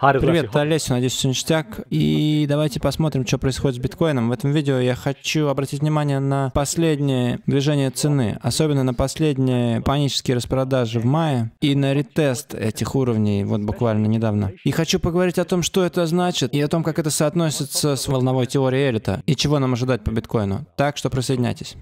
Привет, это Олеся, надеюсь, все ништяк. И давайте посмотрим, что происходит с биткоином. В этом видео я хочу обратить внимание на последнее движение цены, особенно на последние панические распродажи в мае и на ретест этих уровней вот буквально недавно. И хочу поговорить о том, что это значит, и о том, как это соотносится с волновой теорией Элита, и чего нам ожидать по биткоину. Так что присоединяйтесь.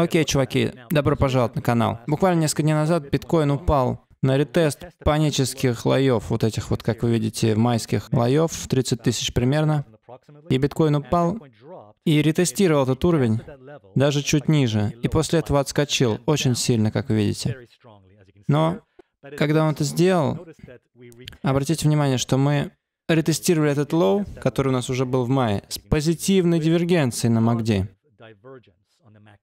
Окей, чуваки, добро пожаловать на канал. Буквально несколько дней назад биткоин упал на ретест панических лоев, вот этих вот, как вы видите, майских лоев, 30 тысяч примерно. И биткоин упал и ретестировал этот уровень, даже чуть ниже. И после этого отскочил очень сильно, как вы видите. Но когда он это сделал, обратите внимание, что мы ретестировали этот лоу, который у нас уже был в мае, с позитивной дивергенцией на MACD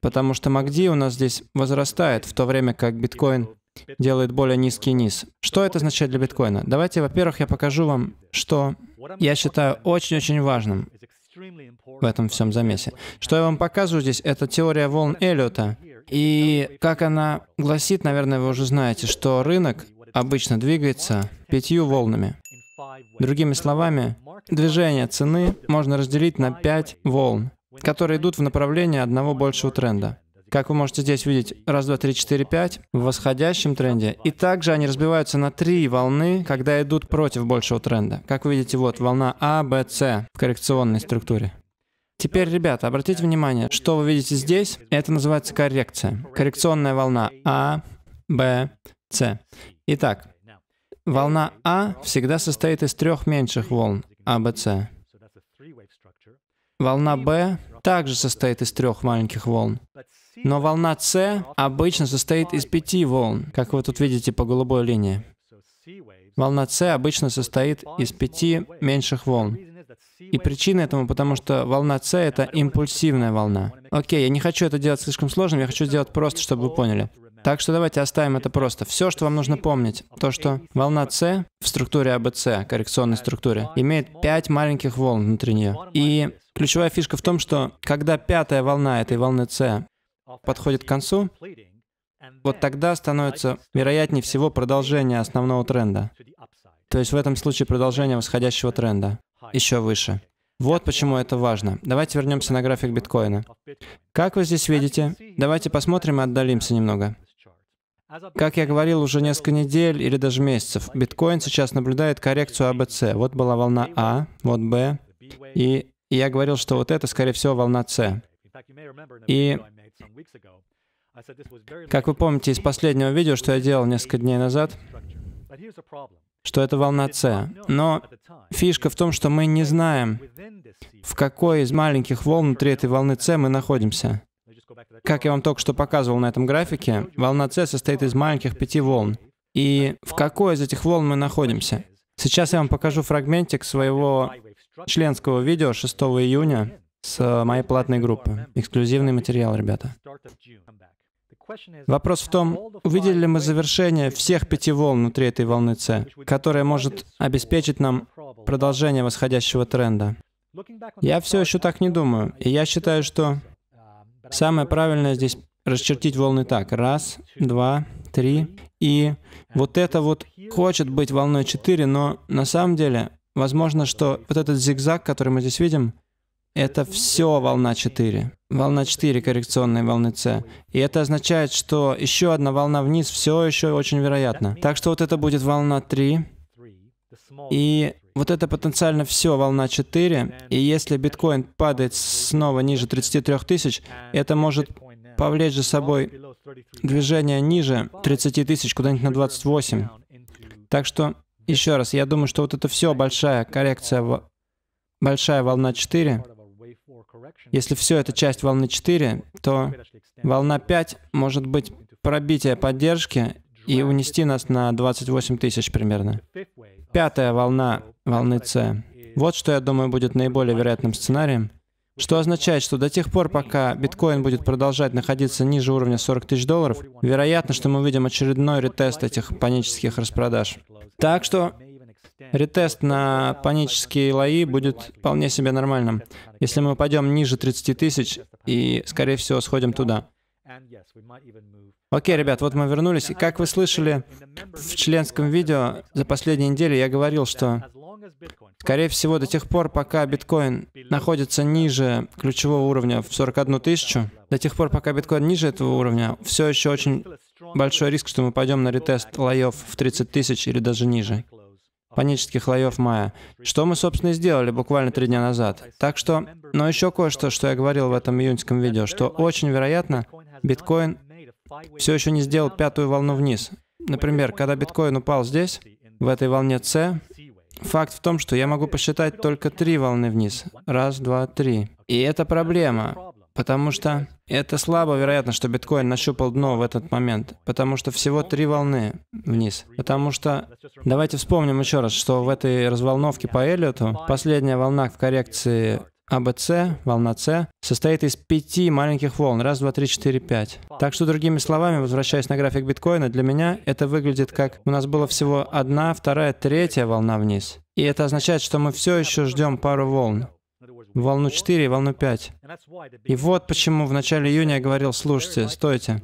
потому что MACD у нас здесь возрастает, в то время как биткоин делает более низкий низ. Что это означает для биткоина? Давайте, во-первых, я покажу вам, что я считаю очень-очень важным в этом всем замесе. Что я вам показываю здесь, это теория волн Эллиота. И как она гласит, наверное, вы уже знаете, что рынок обычно двигается пятью волнами. Другими словами, движение цены можно разделить на пять волн которые идут в направлении одного большего тренда. Как вы можете здесь видеть, раз, два, три, четыре, пять в восходящем тренде. И также они разбиваются на три волны, когда идут против большего тренда. Как вы видите, вот волна А, Б, С в коррекционной структуре. Теперь, ребята, обратите внимание, что вы видите здесь, это называется коррекция. Коррекционная волна А, Б, С. Итак, волна А всегда состоит из трех меньших волн А, Б, С. Волна B также состоит из трех маленьких волн. Но волна С обычно состоит из пяти волн, как вы тут видите по голубой линии. Волна С обычно состоит из пяти меньших волн. И причина этому, потому что волна С — это импульсивная волна. Окей, я не хочу это делать слишком сложным, я хочу сделать просто, чтобы вы поняли. Так что давайте оставим это просто. Все, что вам нужно помнить, то, что волна С в структуре АБЦ, коррекционной структуре, имеет пять маленьких волн внутри нее. И ключевая фишка в том, что когда пятая волна этой волны С подходит к концу, вот тогда становится вероятнее всего продолжение основного тренда. То есть в этом случае продолжение восходящего тренда еще выше. Вот почему это важно. Давайте вернемся на график биткоина. Как вы здесь видите, давайте посмотрим и отдалимся немного. Как я говорил уже несколько недель или даже месяцев, биткоин сейчас наблюдает коррекцию ABC. А вот была волна А, вот Б, и я говорил, что вот это, скорее всего, волна С. И как вы помните из последнего видео, что я делал несколько дней назад, что это волна С. Но фишка в том, что мы не знаем, в какой из маленьких волн внутри этой волны С мы находимся. Как я вам только что показывал на этом графике, волна С состоит из маленьких пяти волн. И в какой из этих волн мы находимся? Сейчас я вам покажу фрагментик своего членского видео 6 июня с э, моей платной группы. Эксклюзивный материал, ребята. Вопрос в том, увидели ли мы завершение всех пяти волн внутри этой волны С, которая может обеспечить нам продолжение восходящего тренда. Я все еще так не думаю, и я считаю, что Самое правильное здесь расчертить волны так. Раз, два, три. И вот это вот хочет быть волной 4, но на самом деле, возможно, что вот этот зигзаг, который мы здесь видим, это все волна 4. Волна 4 коррекционной волны С. И это означает, что еще одна волна вниз все еще очень вероятно. Так что вот это будет волна 3. И вот это потенциально все волна 4, и если биткоин падает снова ниже 33 тысяч, это может повлечь за собой движение ниже 30 тысяч, куда-нибудь на 28. Так что, еще раз, я думаю, что вот это все большая коррекция, большая волна 4. Если все это часть волны 4, то волна 5 может быть пробитие поддержки и унести нас на 28 тысяч примерно. Пятая волна волны С. Вот что, я думаю, будет наиболее вероятным сценарием. Что означает, что до тех пор, пока биткоин будет продолжать находиться ниже уровня 40 тысяч долларов, вероятно, что мы увидим очередной ретест этих панических распродаж. Так что ретест на панические лои будет вполне себе нормальным, если мы пойдем ниже 30 тысяч и, скорее всего, сходим туда. Окей, ребят, вот мы вернулись. И как вы слышали в членском видео за последние недели, я говорил, что Скорее всего, до тех пор, пока биткоин находится ниже ключевого уровня в 41 тысячу, до тех пор, пока биткоин ниже этого уровня, все еще очень большой риск, что мы пойдем на ретест лоев в 30 тысяч или даже ниже панических лоев мая, что мы, собственно, и сделали буквально три дня назад. Так что, но еще кое-что, что я говорил в этом июньском видео, что очень вероятно, биткоин все еще не сделал пятую волну вниз. Например, когда биткоин упал здесь, в этой волне C, Факт в том, что я могу посчитать только три волны вниз. Раз, два, три. И это проблема, потому что это слабо вероятно, что биткоин нащупал дно в этот момент, потому что всего три волны вниз. Потому что, давайте вспомним еще раз, что в этой разволновке по Эллиоту последняя волна в коррекции АБЦ, волна С, состоит из пяти маленьких волн. Раз, два, три, четыре, пять. Так что, другими словами, возвращаясь на график биткоина, для меня это выглядит как у нас было всего одна, вторая, третья волна вниз. И это означает, что мы все еще ждем пару волн. Волну 4 и волну 5. И вот почему в начале июня я говорил, слушайте, стойте.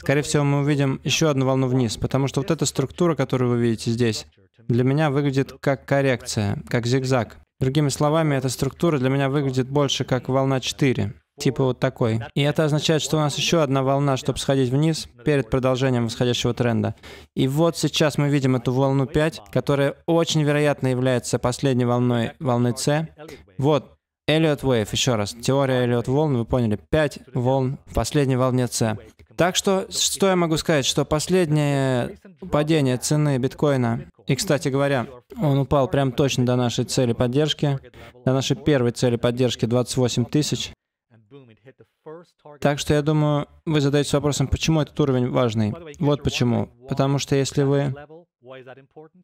Скорее всего, мы увидим еще одну волну вниз, потому что вот эта структура, которую вы видите здесь, для меня выглядит как коррекция, как зигзаг. Другими словами, эта структура для меня выглядит больше как волна 4, типа вот такой. И это означает, что у нас еще одна волна, чтобы сходить вниз перед продолжением восходящего тренда. И вот сейчас мы видим эту волну 5, которая очень вероятно является последней волной волны С. Вот Эллиот Wave, еще раз, теория Эллиот волн, вы поняли, 5 волн в последней волне С. Так что, что я могу сказать, что последнее падение цены биткоина, и, кстати говоря, он упал прям точно до нашей цели поддержки, до нашей первой цели поддержки 28 тысяч. Так что я думаю, вы задаетесь вопросом, почему этот уровень важный. Вот почему. Потому что если вы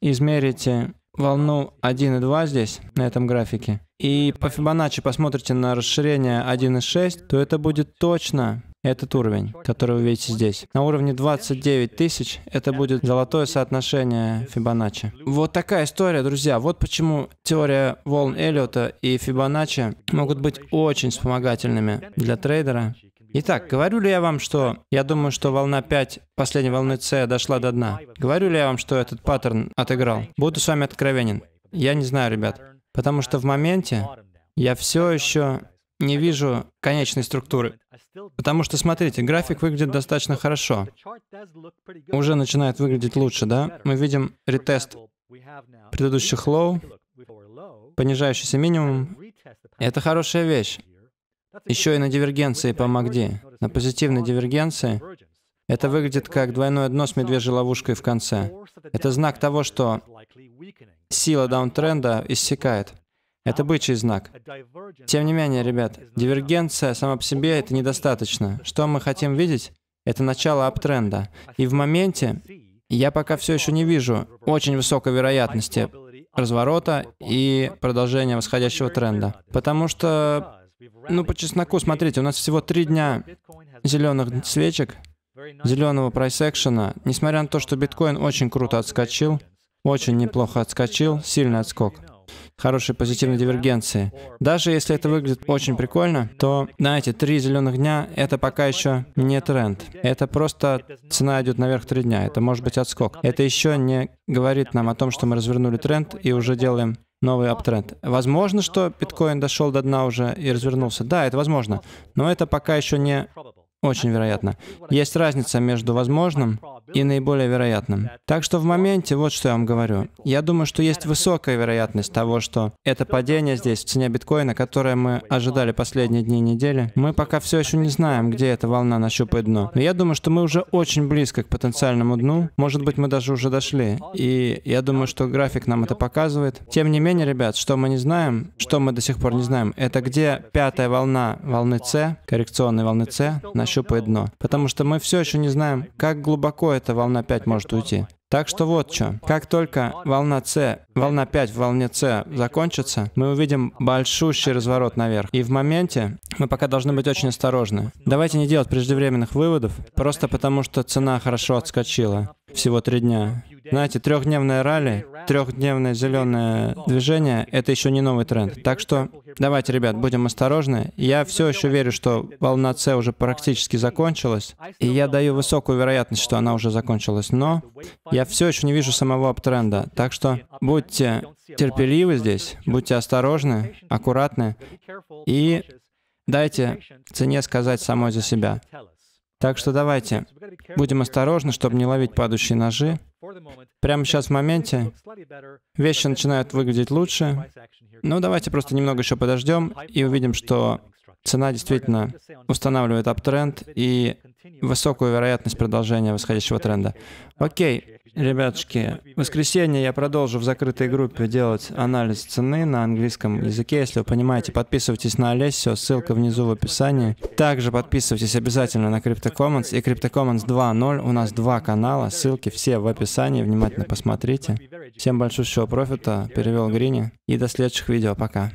измерите волну 1 и 2 здесь, на этом графике, и по Фибоначчи посмотрите на расширение 1 и 6, то это будет точно этот уровень, который вы видите здесь. На уровне 29 тысяч это будет золотое соотношение Фибоначчи. Вот такая история, друзья. Вот почему теория волн Эллиота и Фибоначчи могут быть очень вспомогательными для трейдера. Итак, говорю ли я вам, что я думаю, что волна 5 последней волны С дошла до дна? Говорю ли я вам, что этот паттерн отыграл? Буду с вами откровенен. Я не знаю, ребят. Потому что в моменте я все еще не вижу конечной структуры. Потому что, смотрите, график выглядит достаточно хорошо. Уже начинает выглядеть лучше, да? Мы видим ретест предыдущих лоу, понижающийся минимум. Это хорошая вещь. Еще и на дивергенции по МАКДИ, на позитивной дивергенции. Это выглядит как двойное дно с медвежьей ловушкой в конце. Это знак того, что сила даунтренда иссякает. Это бычий знак. Тем не менее, ребят, дивергенция сама по себе это недостаточно. Что мы хотим видеть? Это начало аптренда. И в моменте я пока все еще не вижу очень высокой вероятности разворота и продолжения восходящего тренда. Потому что, ну, по чесноку, смотрите, у нас всего три дня зеленых свечек, зеленого прайс-экшена. Несмотря на то, что биткоин очень круто отскочил, очень неплохо отскочил, сильный отскок хорошей позитивной дивергенции. Даже если это выглядит очень прикольно, то, знаете, три зеленых дня — это пока еще не тренд. Это просто цена идет наверх три дня. Это может быть отскок. Это еще не говорит нам о том, что мы развернули тренд и уже делаем новый аптренд. Возможно, что биткоин дошел до дна уже и развернулся. Да, это возможно. Но это пока еще не очень вероятно. Есть разница между возможным и наиболее вероятным. Так что в моменте вот что я вам говорю. Я думаю, что есть высокая вероятность того, что это падение здесь, в цене биткоина, которое мы ожидали последние дни недели, мы пока все еще не знаем, где эта волна нащупает дно. Но я думаю, что мы уже очень близко к потенциальному дну. Может быть, мы даже уже дошли. И я думаю, что график нам это показывает. Тем не менее, ребят, что мы не знаем, что мы до сих пор не знаем, это где пятая волна волны С, коррекционной волны С, нащупает дно. Потому что мы все еще не знаем, как глубоко эта волна 5 может уйти. Так что вот что. Как только волна С, волна 5 в волне С закончится, мы увидим большущий разворот наверх. И в моменте мы пока должны быть очень осторожны. Давайте не делать преждевременных выводов, просто потому что цена хорошо отскочила всего три дня. Знаете, трехдневное ралли, трехдневное зеленое движение — это еще не новый тренд. Так что давайте, ребят, будем осторожны. Я все еще верю, что волна С уже практически закончилась, и я даю высокую вероятность, что она уже закончилась. Но я все еще не вижу самого аптренда. Так что будьте терпеливы здесь, будьте осторожны, аккуратны и дайте цене сказать самой за себя. Так что давайте будем осторожны, чтобы не ловить падающие ножи. Прямо сейчас в моменте вещи начинают выглядеть лучше. Ну, давайте просто немного еще подождем и увидим, что цена действительно устанавливает аптренд, и высокую вероятность продолжения восходящего тренда. Окей, ребятушки, в воскресенье я продолжу в закрытой группе делать анализ цены на английском языке. Если вы понимаете, подписывайтесь на Олесио, ссылка внизу в описании. Также подписывайтесь обязательно на CryptoCommons и CryptoCommons 2.0. У нас два канала, ссылки все в описании, внимательно посмотрите. Всем большущего профита, перевел Грини, и до следующих видео, пока.